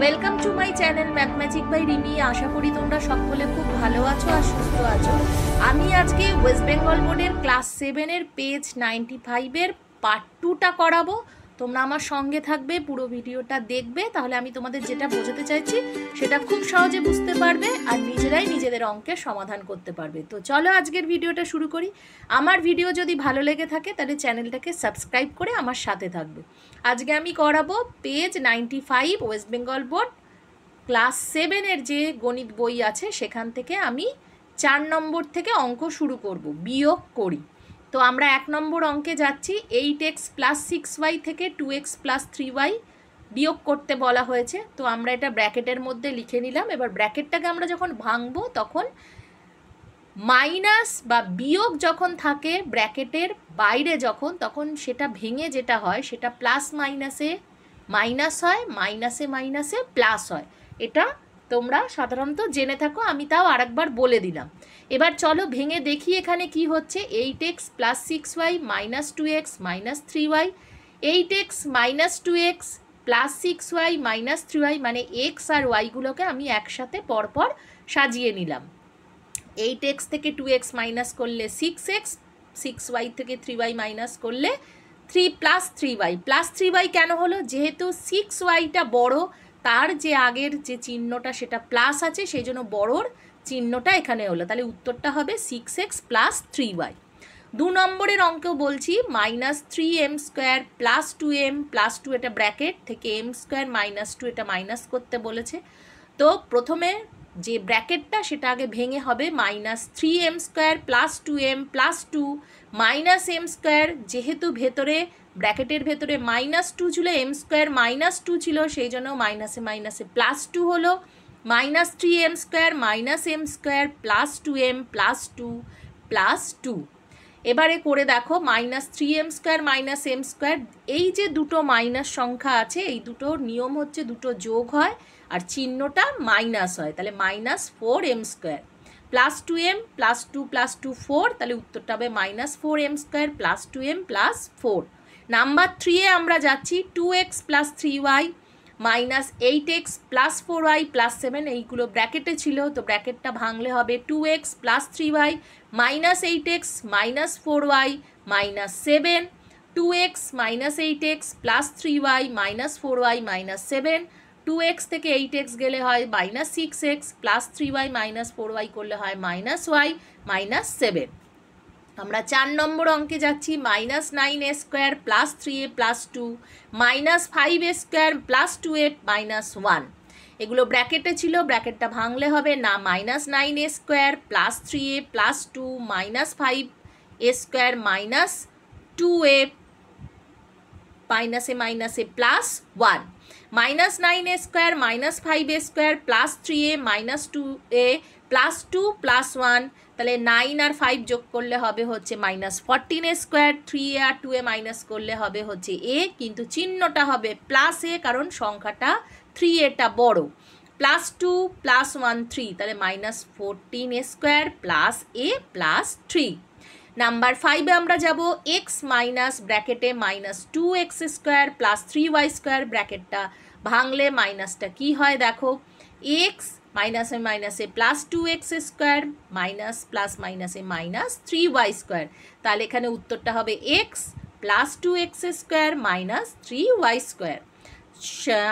welcome to my channel math magic by Rimi আশা করি তোমরা সকলে খুব ভালো আছো আর সুস্থ আছো আমি আজকে ওয়েস্ট বেঙ্গল বোর্ডের ক্লাস সেভেনের পেজ নাইনটি ফাইভের পার্ট টুটা করাবো তোমরা আমার সঙ্গে থাকবে পুরো ভিডিওটা দেখবে তাহলে আমি তোমাদের যেটা বোঝাতে চাইছি সেটা খুব সহজে বুঝতে পারবে আর নিজেরাই নিজেদের অঙ্কের সমাধান করতে পারবে তো চলো আজকের ভিডিওটা শুরু করি আমার ভিডিও যদি ভালো লেগে থাকে তাহলে চ্যানেলটাকে সাবস্ক্রাইব করে আমার সাথে থাকবে আজকে আমি করাবো page ninety five West Bengal board class সেভেনের যে গণিত বই আছে সেখান থেকে আমি চার নম্বর থেকে অঙ্ক শুরু করব বিয়োগ করি তো আমরা এক নম্বর অঙ্কে যাচ্ছি eight x plus six y থেকে two x plus three y বিয়োগ করতে বলা হয়েছে তো আমরা এটা ব্র্যাকেটের মধ্যে লিখে নিলাম এবার ব্র্যাকেটটাকে আমরা যখন ভাঙবো তখন মাইনাস বা বিয়োগ যখন থাকে ব্র্যাকেটের বাইরে যখন তখন সেটা ভেঙে যেটা হয় সেটা প্লাস মাইনাসে মাইনাস হয় মাইনাসে মাইনাসে প্লাস হয় এটা তোমরা সাধারণত জেনে থাকো আমি তাও আরেকবার বলে দিলাম এবার চলো ভেঙে দেখি এখানে কি হচ্ছে eight x plus six y minus two x minus three y eight x minus two x plus six y minus three y মানে এক্স আর ওয়াইগুলোকে আমি একসাথে পরপর সাজিয়ে নিলাম এইট এক্স থেকে টু এক্স মাইনাস করলে সিক্স এক্স সিক্স ওয়াই থেকে থ্রি ওয়াই মাইনাস করলে three plus three y plus three y কেন হলো যেহেতু সিক্স ওয়াইটা বড়ো তার যে আগের যে চিহ্নটা সেটা প্লাস আছে সেই জন্য বড়োর চিহ্নটা এখানে হলো তাহলে উত্তরটা হবে six x plus three y দু নম্বরের অঙ্ক বলছি minus three m square plus two m plus two এটা ব্র্যাকেট থেকে এম স্কোয়ার মাইনাস টু এটা মাইনাস করতে বলেছে তো প্রথমে যে ব্র্যাকেটটা সেটা আগে ভেঙে হবে minus three m square plus two m plus two minus m square যেহেতু ভেতরে ব্র্যাকেটের ভেতরে মাইনাস টু ছিল এম স্কোয়ার মাইনাস টু ছিল সেই জন্য মাইনাসে মাইনাসে প্লাস টু হলো minus three m square minus m square plus two m plus two plus two এবারে করে দেখো minus three m square minus m square এই যে দুটো মাইনাস সংখ্যা আছে এই দুটো নিয়ম হচ্ছে দুটো যোগ হয় আর চিহ্নটা মাইনাস হয় তাহলে minus four m square plus two m plus two plus two four তাহলে উত্তরটা হবে minus four m square plus two m plus four number থ্রিয়ে আমরা যাচ্ছি two x plus three y minus eight x plus four y plus seven এইগুলো ব্র্যাকেটে ছিল তো ব্র্যাকেটটা ভাঙলে হবে two x plus three y minus eight x minus four y minus seven two x minus eight x plus three y minus four y minus seven two x থেকে eight x গেলে হয় minus six x plus three y minus four y করলে হয় minus Y minus seven আমরা চার নম্বর অঙ্কে যাচ্ছি minus nine a square plus three a plus two minus five a square plus two a minus one এগুলো ব্র্যাকেটে ছিল ব্র্যাকেটটা ভাঙলে হবে না minus nine a square plus three a plus two minus five a square minus two a মাইনাসে মাইনাসে plus one minus nine a square minus five a square plus three a minus two a plus two plus one তাহলে nine আর five যোগ করলে হবে হচ্ছে minus fourteen square three a আর two a minus করলে হবে হচ্ছে এ কিন্তু চিহ্নটা হবে প্লাস এ কারণ সংখ্যাটা থ্রি এটা বড় plus two plus one three তাহলে minus fourteen square plus a plus three number ফাইভে আমরা যাব এক্স মাইনাস ব্র্যাকেটে minus two x square plus three y square ব্র্যাকেটটা ভাঙলে মাইনাসটা কি হয় দেখো এক্স মাইনাসে মাইনাসে plus two x square minus plus মাইনাসে মাইনাস থ্রি ওয়াই স্কোয়ার তাহলে এখানে উত্তরটা হবে x plus two x square minus three y square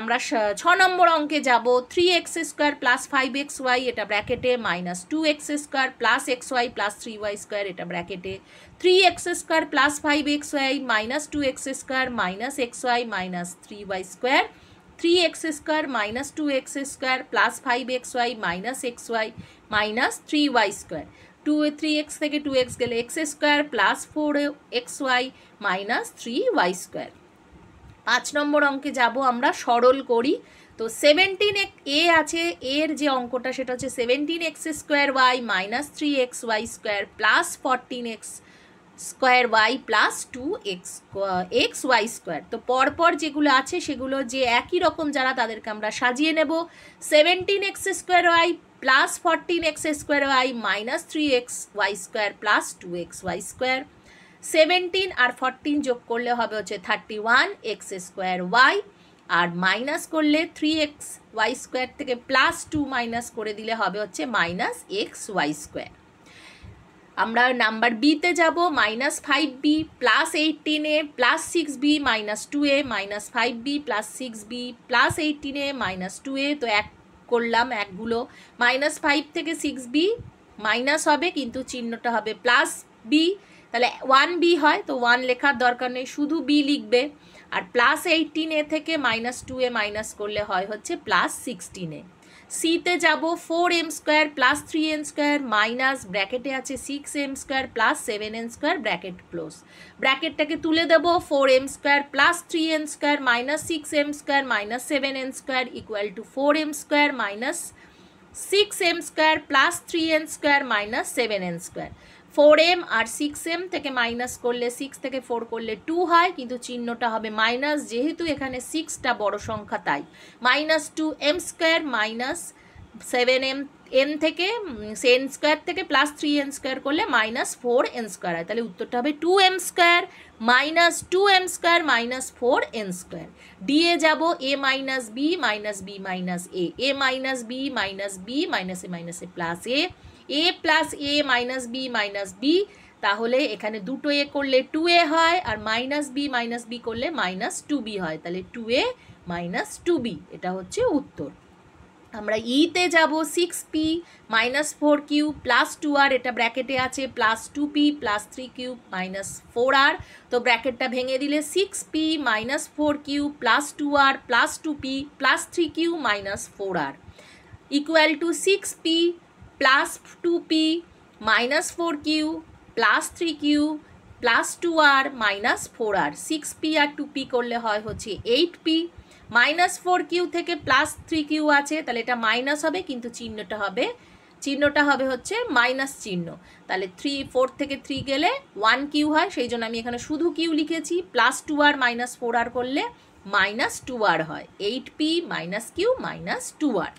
আমরা ছ নম্বর অঙ্কে যাব three x square plus five x y এটা ব্র্যাকেটে minus two x square plus x y plus three y square এটা ব্র্যাকেটে three x square plus five x y minus two x square minus x y minus three y square three x square minus two x square plus five x y minus x y minus three y square two three x থেকে two x গেলে x square plus four x y minus three y square পাঁচ নম্বর অঙ্কে যাব আমরা সরল করি তো সেভেন্টিন এ আছে এর যে অঙ্কটা সেটা হচ্ছে seventeen x square y minus three x y square plus fourteen x square y plus two x x y square তো পরপর যেগুলো আছে সেগুলো যে একই রকম যারা তাদেরকে আমরা সাজিয়ে নেব seventeen x square y plus fourteen x square y minus three x y square plus two x y square seventeen আর ফরটিন যোগ করলে হবে হচ্ছে thirty one x square y আর মাইনাস করলে থ্রি এক্স ওয়াই স্কোয়ার থেকে plus two minus করে দিলে হবে হচ্ছে মাইনাস এক্স ওয়াই স্কোয়ার আমরা নাম্বার বিতে যাব minus five b plus a plus six b minus two a minus five b plus six b plus a minus two a তো এক করলাম একগুলো মাইনাস ফাইভ থেকে সিক্স বি মাইনাস হবে কিন্তু চিহ্নটা হবে প্লাস বি তাহলে ওয়ান বি হয় তো ওয়ান লেখার দরকার নেই শুধু বি লিখবে আর প্লাস এইটিন এ থেকে মাইনাস টু এ মাইনাস করলে হয় হচ্ছে প্লাস সিক্সটিন এ সিতে যাব four m square plus three n square minus ব্র্যাকেটে আছে six m square plus seven n square bracket close ব্র্যাকেটটাকে তুলে দেবো four m square plus three n square minus six m square minus seven n square equal to four m square minus six m square plus three n square minus seven n square four m আর six m থেকে minus করলে six থেকে four করলে two হয় কিন্তু চিহ্নটা হবে minus যেহেতু এখানে সিক্সটা বড় সংখ্যা তাই minus two m square minus seven m n থেকে এন স্কোয়ার থেকে প্লাস থ্রি এন স্কোয়ার করলে মাইনাস ফোর এন স্কোয়ার হয় তাহলে উত্তরটা হবে two m square minus two m square minus four n square ডিএ যাব a minus b minus b minus a a minus b minus b minus a minus a plus a a plus a minus b minus b তাহলে এখানে দুটো এ করলে two a হয় আর minus b minus b করলে minus two b হয় তাহলে two a minus two b এটা হচ্ছে উত্তর আমরা ইতে e যাবো six p minus four q plus two r এটা ব্র্যাকেটে আছে plus two p plus three q minus four r তো ব্র্যাকেটটা ভেঙে দিলে six p minus four q plus two r plus two p plus three q minus four r equal to six p plus two p minus four q plus three q plus two r minus four r six p আর two p করলে হয় হচ্ছে eight p minus four q থেকে plus three q আছে তাহলে এটা minus হবে কিন্তু চিহ্নটা হবে চিহ্নটা হবে হচ্ছে মাইনাস চিহ্ন তাহলে থ্রি ফোর থেকে থ্রি গেলে ওয়ান কিউ হয় সেই জন্য আমি এখানে শুধু কিউ লিখেছি plus two r minus four r করলে মাইনাস টু আর হয় eight p minus q minus two r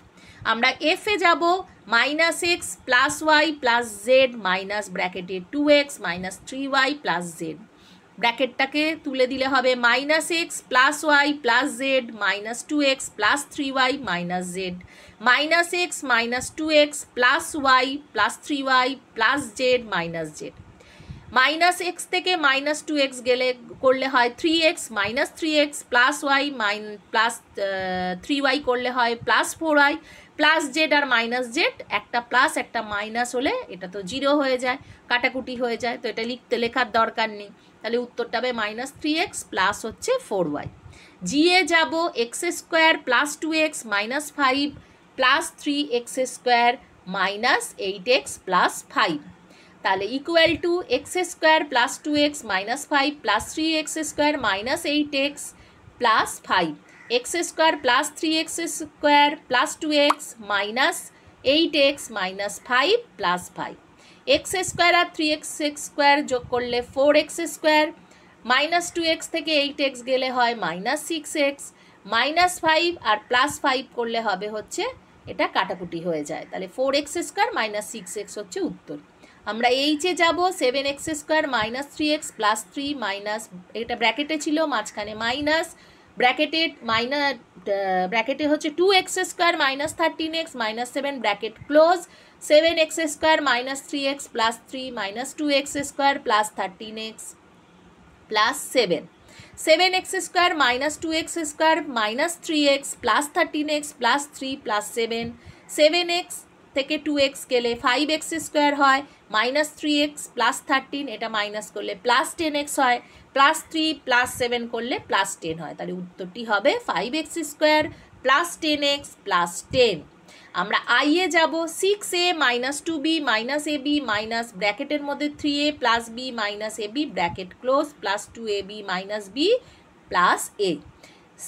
আমরা এফে যাব minus x plus y plus z minus ব্র্যাকেটে two x minus three y plus z ব্র্যাকেটটাকে তুলে দিলে হবে minus x plus y plus z minus two x plus three y minus z minus x minus two x plus y plus three y plus z minus z minus x থেকে minus two x গেলে করলে হয় three x minus three x plus y মাইন plus three y করলে হয় plus four y plus z আর minus z একটা plus একটা মাইনাস হলে এটা তো জিরো হয়ে যায় কাটাকুটি হয়ে যায় তো এটা লিখতে লেখার দরকার নেই তাহলে উত্তরটা হবে মাইনাস থ্রি এক্স প্লাস হচ্ছে ফোর ওয়াই জিয়ে যাব x square plus two x minus five plus three x square minus eight x plus five তাহলে equal to x square plus two x minus five plus three x square minus eight x plus five x square plus three x square plus two x minus eight x minus five plus five x square আর three x x square যোগ করলে four x square minus two x থেকে eight x গেলে হয় minus six x minus five আর plus five করলে হবে হচ্ছে এটা কাটাকুটি হয়ে যায় তাহলে four x square minus six x হচ্ছে উত্তর আমরা এইচে যাব seven x square minus three x plus three minus এটা ব্র্যাকেটে ছিল মাঝখানে মাইনাস ব্র্যাকেটের মাইনাস ব্র্যাকেটে হচ্ছে two x square minus thirteen x minus seven bracket close seven x square minus three x plus three minus two x square plus thirteen x plus seven seven x square minus two x square minus three x plus thirteen x plus three plus seven seven x থেকে two x গেলে five x square হয় minus three x plus thirteen এটা minus করলে plus ten x হয় plus three plus seven করলে plus ten হয় তাহলে উত্তরটি হবে five x square plus ten x plus ten আমরা আই এ যাবো six a minus two b minus a b minus ব্র্যাকেটের মধ্যে three a plus b minus a b bracket close plus two a b minus b plus a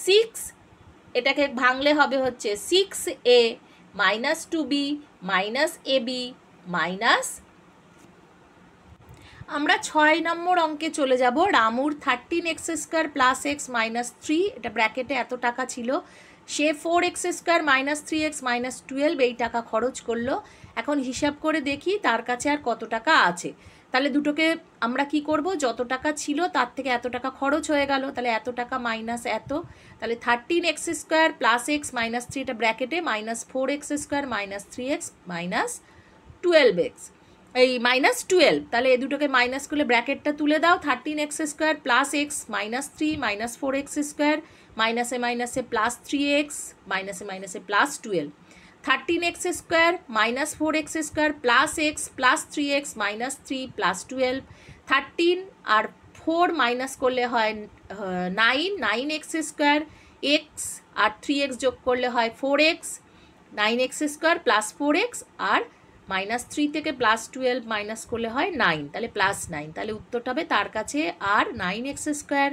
six এটাকে ভাঙলে হবে হচ্ছে six a minus two b minus a b minus আমরা ছয় নম্বর অঙ্কে চলে যাব রামুর thirteen x square plus x minus three এটা ব্র্যাকেটে এত টাকা ছিল সে four x square minus three x minus twelve এই টাকা খরচ করলো এখন হিসাব করে দেখি তার কাছে আর কত টাকা আছে তাহলে দুটোকে আমরা কি করব যত টাকা ছিল তার থেকে এত টাকা খরচ হয়ে গেল তাহলে এত টাকা মাইনাস এত তাহলে thirteen x square plus x minus three এটা ব্র্যাকেটে minus four x square minus three x minus twelve x a - 12 তাহলে এই দুটকে माइनस করলে ব্র্যাকেটটা তুলে দাও 13x2 + x - 3 - 4x2 - e - e + 3x - e - e + 12 13x2 - 4x2 + x + 3x - 3 + 12 13 আর 4 minus করলে হয় 9 9x2 x আর 3x যোগ করলে হয় 4x 9x2 + 4x আর মাইনাস থ্রি থেকে প্লাস টুয়েলভ মাইনাস করলে হয় নাইন তাহলে প্লাস নাইন তাহলে উত্তরটা হবে তার কাছে আর nine x square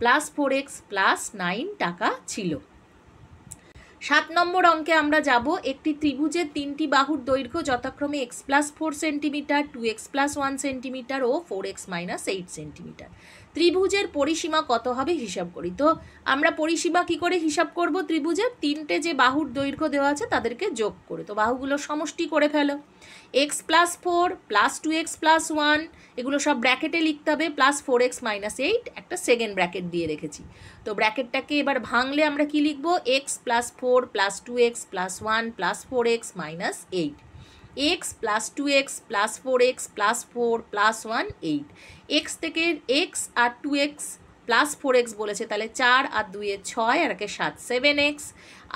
plus four x plus nine টাকা ছিল সাত নম্বর অঙ্কে আমরা যাব একটি ত্রিভুজের তিনটি বাহুর দৈর্ঘ্য যথাক্রমে x plus four centimetre two x plus one centimetre ও four x minus eight centimetre ত্রিভুজের পরিসীমা কত হবে হিসাব করি তো আমরা পরিসীমা কি করে হিসাব করব ত্রিভুজের তিনটে যে বাহুর দৈর্ঘ্য দেওয়া আছে তাদেরকে যোগ করে তো বাহুগুলো সমষ্টি করে ফেলো x plus four plus two x plus one এগুলো সব ব্র্যাকেটে লিখতে হবে plus four x minus eight একটা সেকেন্ড ব্র্যাকেট দিয়ে রেখেছি তো ব্র্যাকেটটাকে এবার ভাঙলে আমরা কি লিখবো x plus four plus two x plus one plus four x minus eight x plus two x plus four x plus four plus one eight x থেকে এক্স আর two x plus four x বলেছে তাহলে চার আর দুয়ে ছয় আর একে সাত seven x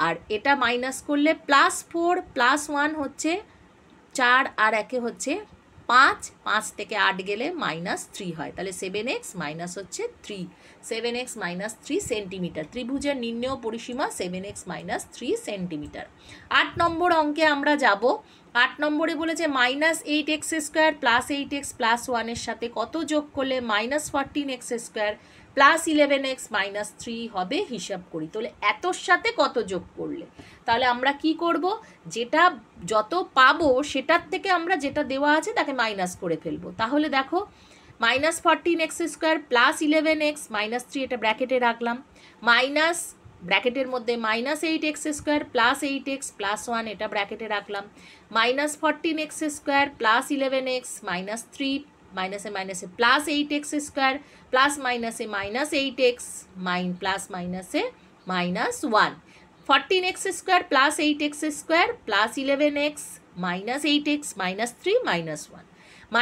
আর এটা মাইনাস করলে প্লাস ফোর প্লাস ওয়ান হচ্ছে চার আর একে হচ্ছে পাঁচ পাঁচ থেকে আট গেলে মাইনাস থ্রি হয় তাহলে সেভেন এক্স মাইনাস হচ্ছে three seven x minus three centimetre ত্রিভুজের নিম্নেও পরিসীমা seven x minus three centimetre আট নম্বর অঙ্কে আমরা যাব আট নম্বরে বলেছে minus eight x square plus eight x plus ওয়ানের সাথে কত যোগ করলে minus fourteen x square plus eleven x minus three হবে হিসাব করি তাহলে এতর সাথে কত যোগ করলে তাহলে আমরা কি করব যেটা যত পাবো সেটার থেকে আমরা যেটা দেওয়া আছে তাকে মাইনাস করে ফেলবো তাহলে দেখো minus fourteen x square plus eleven x minus three এটা ব্র্যাকেটে রাখলাম মাইনাস ব্র্যাকেটের মধ্যে minus eight x square plus eight x plus one এটা ব্র্যাকেটে রাখলাম minus fourteen x square plus eleven x minus three -a -a + 8x2 + -a - 8x -+ -a - 1 14x2 + 8x2 + 11x - 8x - 3 - 1 -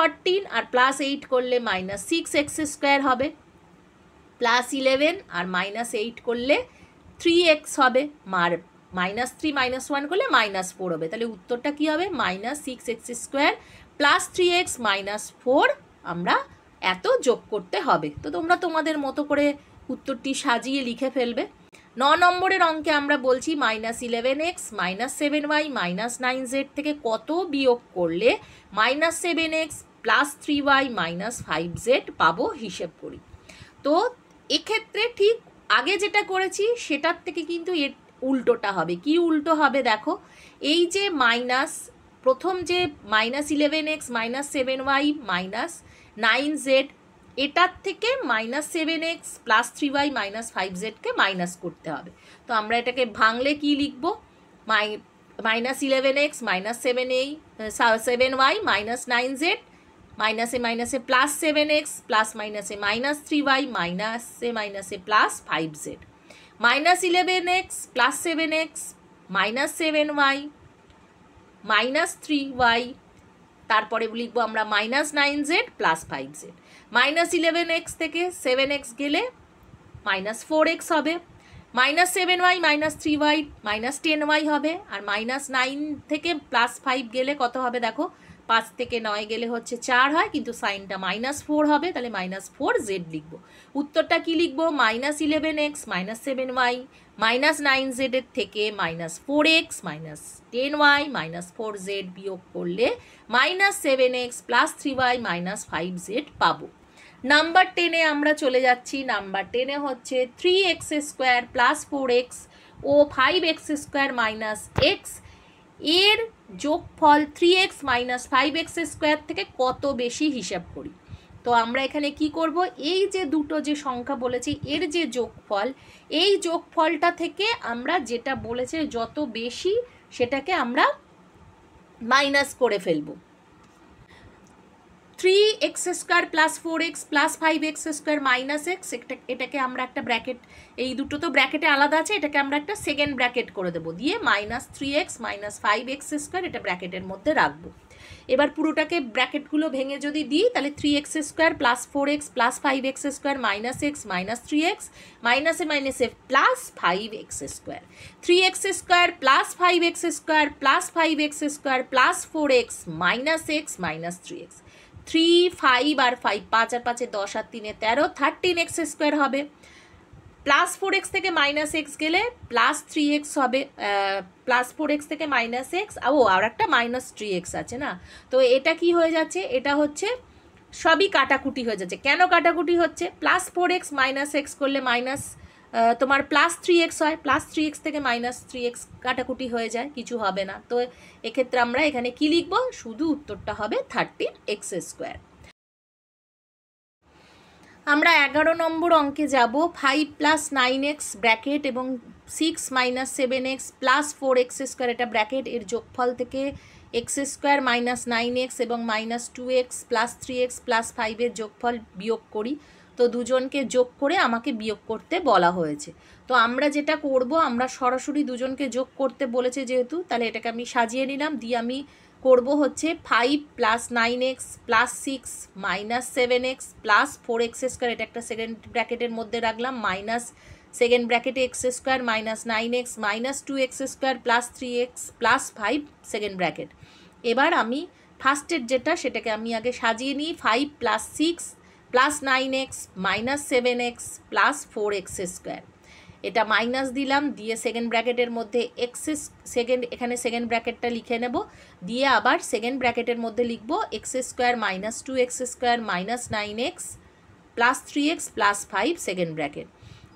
14 আর + 8 করলে -6x2 হবে + 11 আর - 8 করলে 3x হবে মার - 3 - 1 করলে -4 হবে তাহলে উত্তরটা কি হবে -6x2 plus three x minus four আমরা এত যোগ করতে হবে তো তোমরা তোমাদের মতো করে উত্তরটি সাজিয়ে লিখে ফেলবে ন নম্বরের অঙ্কে আমরা বলছি minus eleven x minus seven y minus nine z থেকে কত বিয়োগ করলে minus seven x plus three y minus five z পাবো হিসেব করি তো এক্ষেত্রে ঠিক আগে যেটা করেছি সেটার থেকে কিন্তু এর উল্টোটা হবে কি উল্টো হবে দেখো এই যে মাইনাস প্রথম যে -11x -7y -9z এটা থেকে -7x +3y -5z কে মাইনাস করতে হবে তো আমরা এটাকে ভাঙলে কি লিখব -11x -7y -9z - এ - এ +7x + -3y - এ +5z -11x +7x -7y minus three y তারপরে লিখবো আমরা minus nine z plus five z minus eleven x থেকে সেভেন এক্স গেলে মাইনাস ফোর এক্স হবে minus seven y minus three y minus ten y হবে আর minus nine থেকে plus five গেলে কত হবে দেখো পাঁচ থেকে নয় গেলে হচ্ছে চার হয় কিন্তু সাইনটা মাইনাস ফোর হবে তাহলে মাইনাস ফোর জেড লিখবো উত্তরটা কি লিখবো minus eleven x minus seven y minus nine জেডের থেকে minus four x minus ten y minus four z বিয়োগ করলে minus seven x plus three y minus five z পাবো নাম্বার টেনে আমরা চলে যাচ্ছি নাম্বার টেনে হচ্ছে three x square plus four x ও five x square minus x এর যোগফল three x minus five x square থেকে কত বেশি হিসাব করি তো আমরা এখানে কি করব এই যে দুটো যে সংখ্যা বলেছি এর যে যোগফল এই যোগফলটা থেকে আমরা যেটা বলেছে যত বেশি সেটাকে আমরা মাইনাস করে ফেলব three x square plus four x plus five x square minus x এটাকে আমরা একটা ব্র্যাকেট এই দুটো তো ব্র্যাকেটে আলাদা আছে এটাকে আমরা একটা সেকেন্ড ব্র্যাকেট করে দেবো দিয়ে minus three x minus five x square এটা ব্র্যাকেটের মধ্যে রাখবো এবার পুরোটাকে ব্র্যাকেটগুলো ভেঙে যদি দিই তাহলে 3x2 + 4x + 5x2 - x - 3x - এ - এ + 5x2 3x2 + 5x2 + 5x2 + 4x - x - 3x 3 5 আর 5 5 আর 5 10 আর 3 এ 13 13x2 হবে প্লাস ফোর এক্স থেকে মাইনাস এক্স গেলে প্লাস থ্রি এক্স হবে প্লাস ফোর এক্স থেকে মাইনাস এক্স ও আর একটা মাইনাস থ্রি এক্স আছে না তো এটা কি হয়ে যাচ্ছে এটা হচ্ছে সবই কাটাকুটি হয়ে যাচ্ছে কেন কাটাকুটি হচ্ছে plus four x minus x করলে মাইনাস তোমার প্লাস থ্রি এক্স হয় প্লাস থ্রি এক্স থেকে মাইনাস থ্রি এক্স কাটাকুটি হয়ে যায় কিছু হবে না তো এক্ষেত্রে আমরা এখানে কি লিখব শুধু উত্তরটা হবে থার্টিন এক্স স্কোয়ার আমরা এগারো নম্বর অঙ্কে যাব five plus nine x bracket এবং six minus seven x plus four x square এটা ব্র্যাকেট এর যোগফল থেকে x square minus nine x এবং minus two x plus three x plus ফাইভের যোগফল বিয়োগ করি তো দুজনকে যোগ করে আমাকে বিয়োগ করতে বলা হয়েছে তো আমরা যেটা করব আমরা সরাসরি দুজনকে যোগ করতে বলেছে যেহেতু তাহলে এটাকে আমি সাজিয়ে নিলাম দিয়ে আমি করব হচ্ছে five plus nine x plus six minus seven x plus four x square এটা একটা সেকেন্ড ব্র্যাকেটের মধ্যে রাখলাম মাইনাস সেকেন্ড ব্র্যাকেটে x square minus nine x minus two x square plus three x plus five second bracket এবার আমি ফার্স্টের যেটা সেটাকে আমি আগে সাজিয়ে নিই five plus six plus nine x minus seven x plus four x square এটা মাইনাস দিলাম দিয়ে সেকেন্ড ব্র্যাকেটের মধ্যে এক্সেস সেকেন্ড এখানে সেকেন্ড ব্র্যাকেটটা লিখে নেব দিয়ে আবার সেকেন্ড ব্র্যাকেটের মধ্যে লিখব x square minus two x square minus nine x plus three x plus five second bracket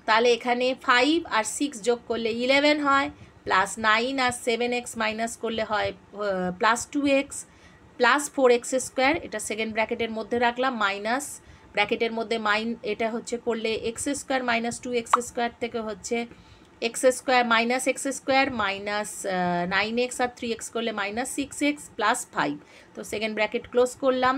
তাহলে এখানে ফাইভ আর সিক্স যোগ করলে ইলেভেন হয় প্লাস নাইন আর সেভেন এক্স মাইনাস করলে হয় plus two x plus four x square এটা সেকেন্ড ব্র্যাকেটের মধ্যে রাখলাম মাইনাস ব্র্যাকেটের মধ্যে মাইন এটা হচ্ছে করলে x square minus two x square থেকে হচ্ছে x square minus x square minus nine x আর থ্রি এক্স করলে minus six x plus five তো সেকেন্ড ব্র্যাকেট ক্লোজ করলাম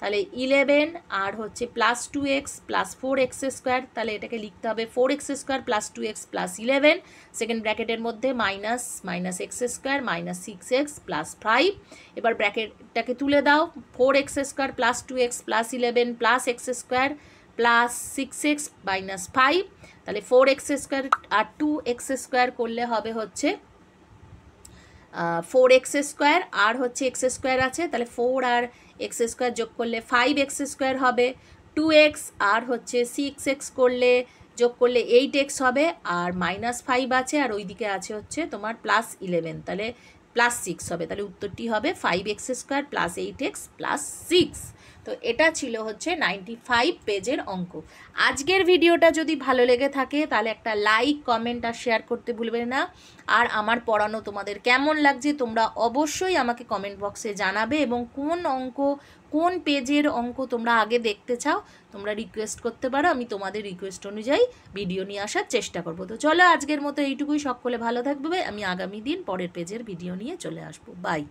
তাহলে ইলেভেন আর হচ্ছে plus two x plus four x square তাহলে এটাকে লিখতে হবে four x square plus two x plus eleven second ব্র্যাকেটের মধ্যে minus minus x square minus six x plus five এবার ব্র্যাকেটটাকে তুলে দাও four x square plus two x plus eleven plus x square plus six x minus five তাহলে four x square আর two x square করলে হবে হচ্ছে four x square আর হচ্ছে x square আছে তাহলে ফোর আর এক্স স্কোয়ার যোগ করলে ফাইভ এক্স স্কোয়ার হবে টু এক্স আর হচ্ছে সিক্স এক্স করলে যোগ করলে এইট এক্স হবে আর মাইনাস ফাইভ আছে আর ওই দিকে আছে হচ্ছে তোমার প্লাস ইলেভেন তাহলে প্লাস সিক্স হবে তাহলে উত্তরটি হবে five x square plus eight x plus six তো এটা ছিল হচ্ছে নাইনটি ফাইভ পেজের অঙ্ক আজকের ভিডিওটা যদি ভালো লেগে থাকে তাহলে একটা লাইক কমেন্ট আর শেয়ার করতে ভুলবে না আর আমার পড়ানো তোমাদের কেমন লাগছে তোমরা অবশ্যই আমাকে কমেন্ট বক্সে জানাবে এবং কোন অঙ্ক কোন পেজের অঙ্ক তোমরা আগে দেখতে চাও তোমরা রিকোয়েস্ট করতে পারো আমি তোমাদের রিকোয়েস্ট অনুযায়ী ভিডিও নিয়ে আসার চেষ্টা করবো তো চলো আজকের মতো এইটুকুই সকলে ভালো থাকবে আমি আগামী দিন পরের পেজের ভিডিও নিয়ে চলে আসবো বাই